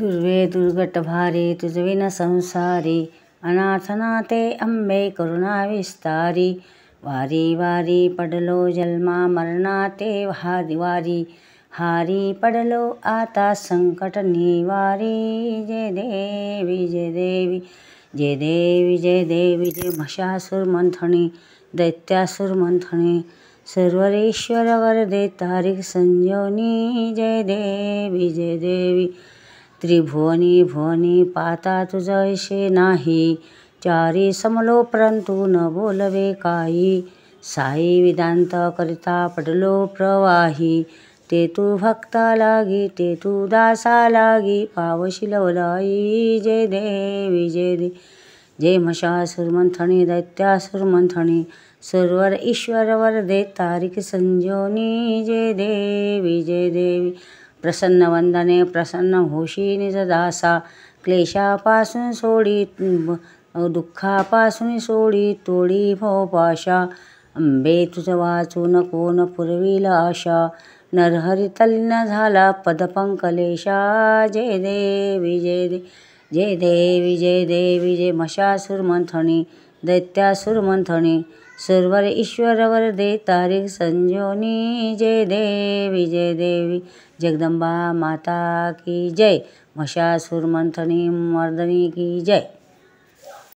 दुर्वे दुर्गटभारे तुझविन संसारी ते अंबे करुणाविस्तारी वारी वारी पडलो जल्मा मरणाते हारी वारी हारी पडलो आता संकट वारी, जय देवी जय देवी जय देवी जय देवी जय मशासूर मंथणी दैत्यासुर मंथणी सर्वरेश्वर वरदे तारीख जय देवी जय देवी त्रिभुवनी भुवनी पाता तुझैसे नाही चारी समलो परंतु न बोलवे काही साई वेदांत करिता पडलो प्रवाही ते तू भक्ता लागी ते तू दासा लागी पावशिलवलाई जय देवी जय देवी जय मशा मंथणी दैत्यासुर मंथणी सुरवर ईश्वर दे तारिक संजोनी जय देवी जय देवी प्रसन्न वंदने प्रसन्न होशी दासा क्लेशापासून सोडी दुःखापासून सोडी तोडी भोपाशा अंबे तुझं वाचून कोण पुरविल आशा झाला पदपंकलेशा जय देवी जय दे जय देवी जय दे जय मशासुर मंथणी दैत्यासुर मंथने ईश्वर ईश्वरवर दे तारीख संजोनी जय देवी जय देवी जगदंबा माता की जय मशासुर मंथनी मर्दनी की जय